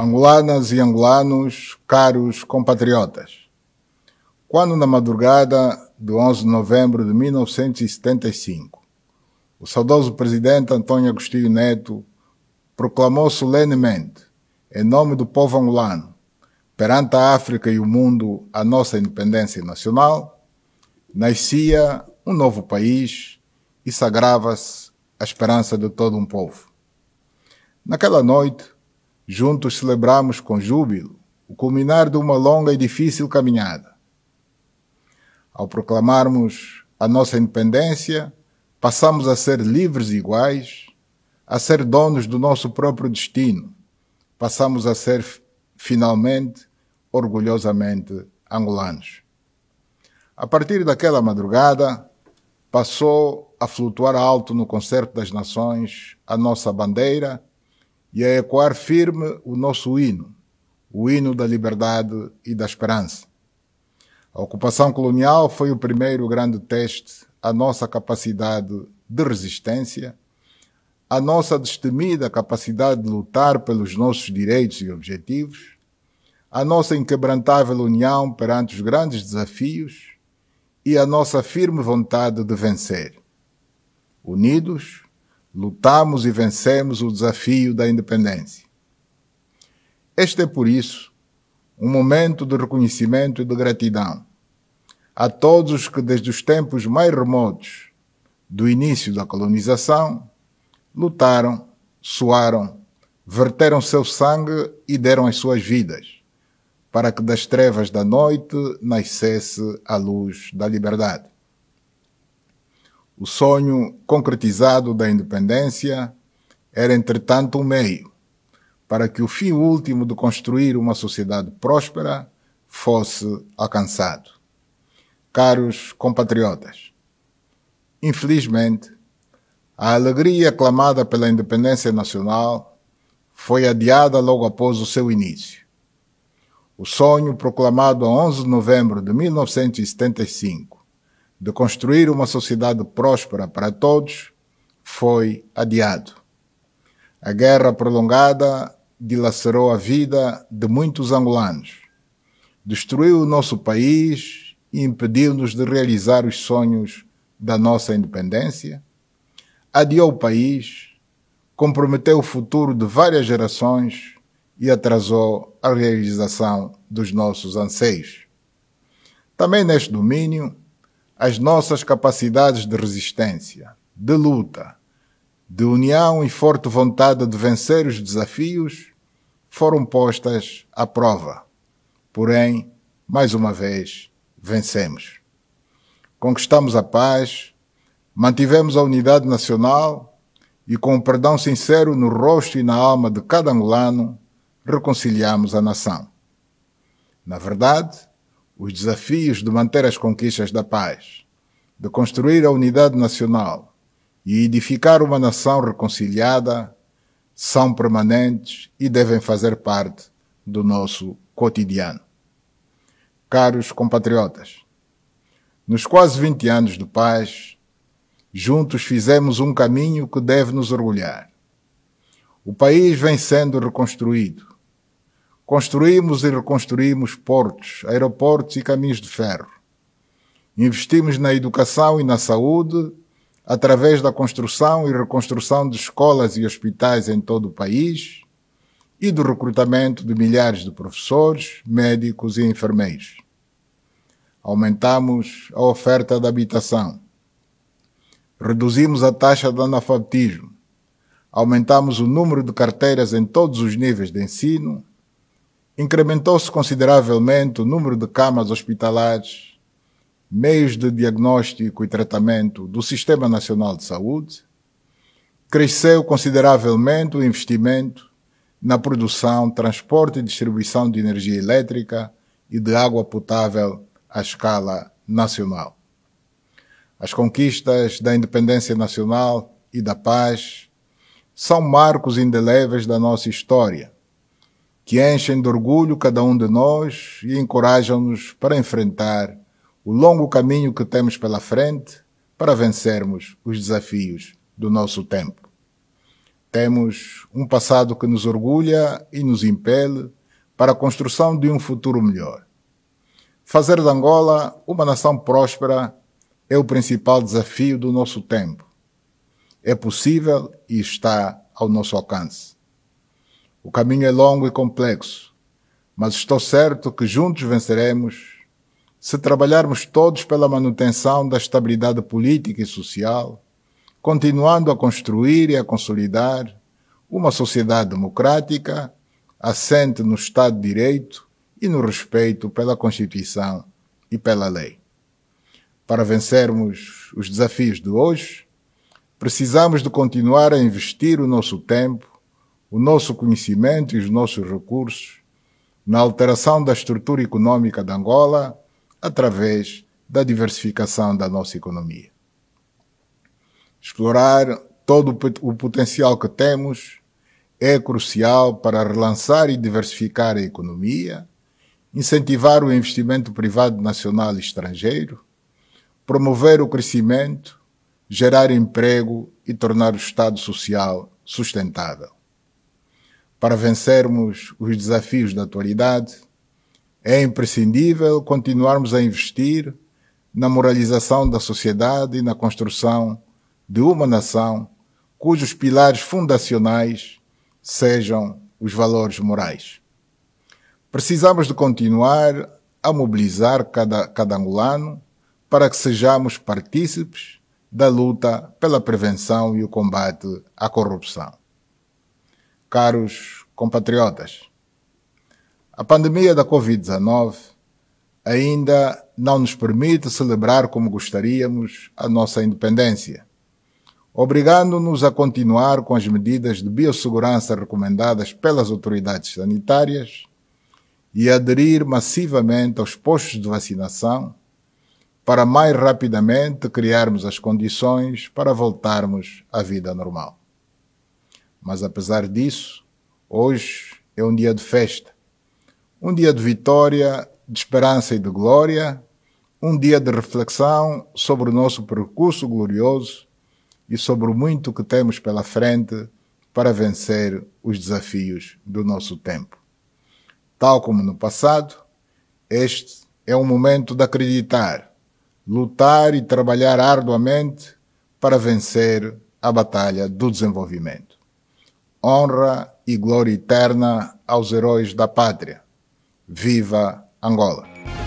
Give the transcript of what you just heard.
angolanas e angolanos, caros compatriotas. Quando na madrugada do 11 de novembro de 1975, o saudoso presidente Antônio Agostinho Neto proclamou solenemente, em nome do povo angolano, perante a África e o mundo, a nossa independência nacional, nascia um novo país e sagrava-se a esperança de todo um povo. Naquela noite, Juntos celebramos com júbilo o culminar de uma longa e difícil caminhada. Ao proclamarmos a nossa independência, passamos a ser livres e iguais, a ser donos do nosso próprio destino. Passamos a ser, finalmente, orgulhosamente angolanos. A partir daquela madrugada, passou a flutuar alto no concerto das nações a nossa bandeira e a ecoar firme o nosso hino, o hino da liberdade e da esperança. A ocupação colonial foi o primeiro grande teste à nossa capacidade de resistência, à nossa destemida capacidade de lutar pelos nossos direitos e objetivos, à nossa inquebrantável união perante os grandes desafios e à nossa firme vontade de vencer. Unidos, lutamos e vencemos o desafio da independência. Este é, por isso, um momento de reconhecimento e de gratidão a todos os que, desde os tempos mais remotos do início da colonização, lutaram, suaram, verteram seu sangue e deram as suas vidas, para que das trevas da noite nascesse a luz da liberdade. O sonho concretizado da independência era, entretanto, um meio para que o fim último de construir uma sociedade próspera fosse alcançado. Caros compatriotas, infelizmente, a alegria clamada pela independência nacional foi adiada logo após o seu início. O sonho proclamado a 11 de novembro de 1975 de construir uma sociedade próspera para todos foi adiado. A guerra prolongada dilacerou a vida de muitos angolanos, destruiu o nosso país e impediu-nos de realizar os sonhos da nossa independência, adiou o país, comprometeu o futuro de várias gerações e atrasou a realização dos nossos anseios. Também neste domínio, as nossas capacidades de resistência, de luta, de união e forte vontade de vencer os desafios foram postas à prova. Porém, mais uma vez, vencemos. Conquistamos a paz, mantivemos a unidade nacional e, com o perdão sincero no rosto e na alma de cada angolano, reconciliamos a nação. Na verdade, os desafios de manter as conquistas da paz, de construir a unidade nacional e edificar uma nação reconciliada são permanentes e devem fazer parte do nosso cotidiano. Caros compatriotas, nos quase 20 anos de paz, juntos fizemos um caminho que deve nos orgulhar. O país vem sendo reconstruído Construímos e reconstruímos portos, aeroportos e caminhos de ferro. Investimos na educação e na saúde, através da construção e reconstrução de escolas e hospitais em todo o país e do recrutamento de milhares de professores, médicos e enfermeiros. Aumentamos a oferta de habitação. Reduzimos a taxa de analfabetismo. Aumentamos o número de carteiras em todos os níveis de ensino Incrementou-se consideravelmente o número de camas hospitalares, meios de diagnóstico e tratamento do Sistema Nacional de Saúde. Cresceu consideravelmente o investimento na produção, transporte e distribuição de energia elétrica e de água potável à escala nacional. As conquistas da independência nacional e da paz são marcos indeléveis da nossa história que enchem de orgulho cada um de nós e encorajam-nos para enfrentar o longo caminho que temos pela frente para vencermos os desafios do nosso tempo. Temos um passado que nos orgulha e nos impele para a construção de um futuro melhor. Fazer de Angola uma nação próspera é o principal desafio do nosso tempo. É possível e está ao nosso alcance. O caminho é longo e complexo, mas estou certo que juntos venceremos se trabalharmos todos pela manutenção da estabilidade política e social, continuando a construir e a consolidar uma sociedade democrática assente no Estado de Direito e no respeito pela Constituição e pela lei. Para vencermos os desafios de hoje, precisamos de continuar a investir o nosso tempo o nosso conhecimento e os nossos recursos na alteração da estrutura econômica de Angola através da diversificação da nossa economia. Explorar todo o potencial que temos é crucial para relançar e diversificar a economia, incentivar o investimento privado nacional e estrangeiro, promover o crescimento, gerar emprego e tornar o Estado social sustentável. Para vencermos os desafios da atualidade, é imprescindível continuarmos a investir na moralização da sociedade e na construção de uma nação cujos pilares fundacionais sejam os valores morais. Precisamos de continuar a mobilizar cada, cada angolano para que sejamos partícipes da luta pela prevenção e o combate à corrupção caros compatriotas. A pandemia da Covid-19 ainda não nos permite celebrar como gostaríamos a nossa independência, obrigando-nos a continuar com as medidas de biossegurança recomendadas pelas autoridades sanitárias e aderir massivamente aos postos de vacinação para mais rapidamente criarmos as condições para voltarmos à vida normal. Mas apesar disso, hoje é um dia de festa, um dia de vitória, de esperança e de glória, um dia de reflexão sobre o nosso percurso glorioso e sobre o muito que temos pela frente para vencer os desafios do nosso tempo. Tal como no passado, este é um momento de acreditar, lutar e trabalhar arduamente para vencer a batalha do desenvolvimento honra e glória eterna aos heróis da pátria. Viva Angola!